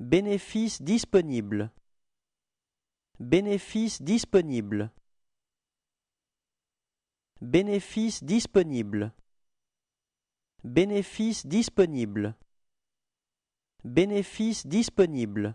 Bénéfice disponible Bénéfice disponible Bénéfice disponible Bénéfice disponible Bénéfice disponible